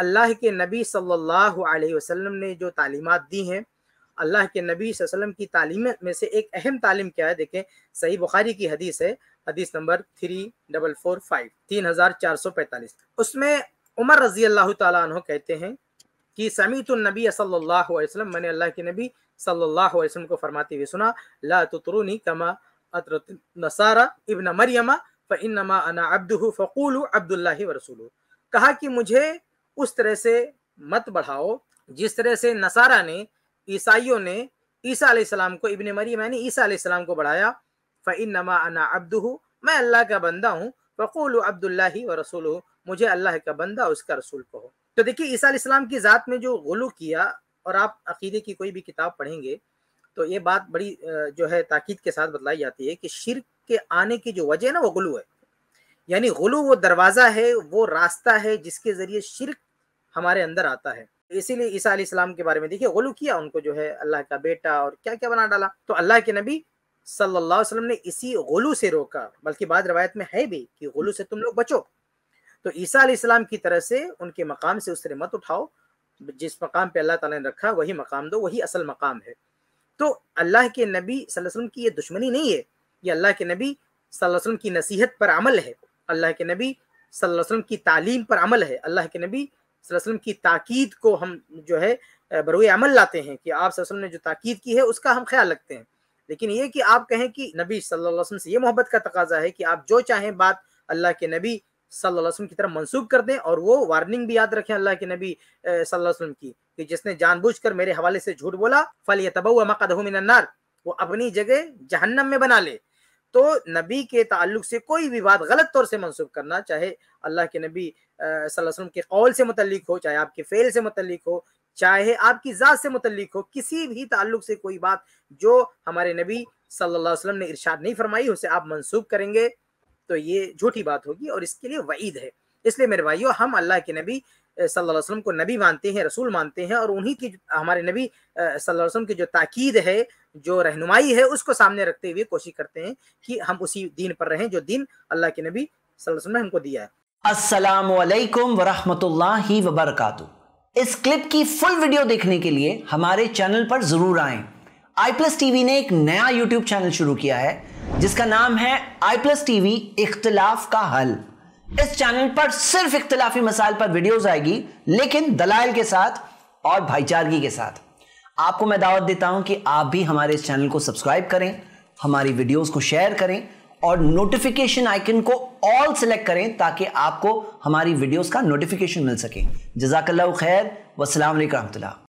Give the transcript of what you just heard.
अल्लाह के नबी सल्लल्लाहु अलैहि वसल्लम ने जो तालीमत दी हैं अल्लाह के नबी वसल्लम की तालीम में से एक अहम तालीम क्या है देखें सही बुखारी की हदीस है हदीस number three double four five तीन हज़ार चार सौ पैंतालीस उसमें उमर रजी अल्लाह तु कहते हैं कि समीत नबी सल्लल्लाहु अलैहि वसल्लम मैंने अल्लाह के नबी सल्लल्लाहु अलैहि वसल्लम को फरमाते हुए सुना ला तुतरूनी कमा अतरत नसारा इब्न मरियमा फ़इन्नमा अना अब्दुहु फ़क़ूलु अब्दुल्लाहि व रसूलु कहा कि मुझे उस तरह से मत बढ़ाओ जिस तरह से नसारा ने ईसाइयों ने ईसा सलाम को इबन मरीम यानी ईसा सलाम को बढ़ाया फ़ैन नमा अना अब्दू मैं अल्लाह का बंदा हूँ फ़कूल अब्दुल्ला व रसूल मुझे अल्लाह का बंदा उसका रसूल कहो तो देखिए ईसा इस्लाम की ज़ात में जो गुलू किया और आप अकीदे की कोई भी किताब पढ़ेंगे तो ये बात बड़ी जो है ताकीद के साथ बतलाई जाती है कि शिरक के आने की जो वजह है ना वो गुलू है यानी गुलू वो दरवाज़ा है वो रास्ता है जिसके ज़रिए शिरक हमारे अंदर आता है इसीलिए ईसा इस्लाम के बारे में देखिए गलू किया उनको जो है अल्लाह का बेटा और क्या क्या बना डाला तो अल्लाह के नबी सल्लल्लाहु अलैहि वसल्लम ने इसी गलू से रोका बल्कि बाद रवायत में है भी कि गलू से तुम लोग बचो तो ईसा इस्लाम की तरह से उनके मकाम से उससे मत उठाओ जिस मकाम पे अल्लाह ताला ने रखा वही मकाम दो वही असल मकाम है तो अल्लाह के नबी वसल्लम की ये दुश्मनी नहीं है ये अल्लाह के नबी वसल्लम की नसीहत पर अमल है अल्लाह के नबी वसल्लम की तालीम पर अमल है अल्लाह के नबी वसल्लम की ताकीद को हम जो है बरुए अमल लाते हैं कि आप वसल्लम ने जो ताकीद की है उसका हम ख्याल रखते हैं लेकिन ये कि आप कहें कि नबी सल्लल्लाहु अलैहि वसल्लम से ये मोहब्बत का तकाजा है कि आप जो चाहें बात अल्लाह के नबी सल्लल्लाहु अलैहि वसल्लम की तरफ मनसूख कर दें और वो वार्निंग भी याद रखें अल्लाह के नबी सल्लल्लाहु अलैहि वसल्लम की कि जिसने जानबूझकर मेरे हवाले से झूठ बोला फल यबनार वो अपनी जगह जहन्नम में बना ले तो नबी के ताल्लुक से कोई भी बात गलत तौर से मनसूख करना चाहे अल्लाह के नबी वसल्लम के कौल से मुतलिक हो चाहे आपके फेल से मुतलिक हो चाहे आपकी ज़ात से मुतलिक हो किसी भी ताल्लुक से कोई बात जो हमारे नबी सल्लल्लाहु अलैहि वसल्लम ने इरशाद नहीं फरमाई उसे आप मनसूख करेंगे तो ये झूठी बात होगी और इसके लिए वईद है इसलिए मेरे भाइयों हम अल्लाह के नबी सल्लल्लाहु अलैहि वसल्लम को नबी मानते हैं रसूल मानते हैं और उन्हीं की हमारे नबी सल्लल्लाहु अलैहि वसल्लम की जो ताकीद है जो रहनुमाई है उसको सामने रखते हुए कोशिश करते हैं कि हम उसी दीन पर रहें जो दीन अल्लाह के नबी सल्लल्लाहु अलैहि वसल्लम ने हमको दिया है असलकम वरहमतुल्लाहि वबरकातु इस क्लिप की फुल वीडियो देखने के लिए हमारे चैनल पर ज़रूर आए आई प्लस टीवी ने एक नया यूट्यूब चैनल शुरू किया है जिसका नाम है आई प्लस टीवी इख्तलाफ का हल इस चैनल पर सिर्फ इख्तलाफी मसाइल पर वीडियोस आएगी लेकिन दलाल के साथ और भाईचारगी के साथ आपको मैं दावत देता हूं कि आप भी हमारे इस चैनल को सब्सक्राइब करें हमारी वीडियोस को शेयर करें और नोटिफिकेशन आइकन को ऑल सेलेक्ट करें ताकि आपको हमारी वीडियोस का नोटिफिकेशन मिल सके जजाकल्ला खैर वसलम वरहमल्ला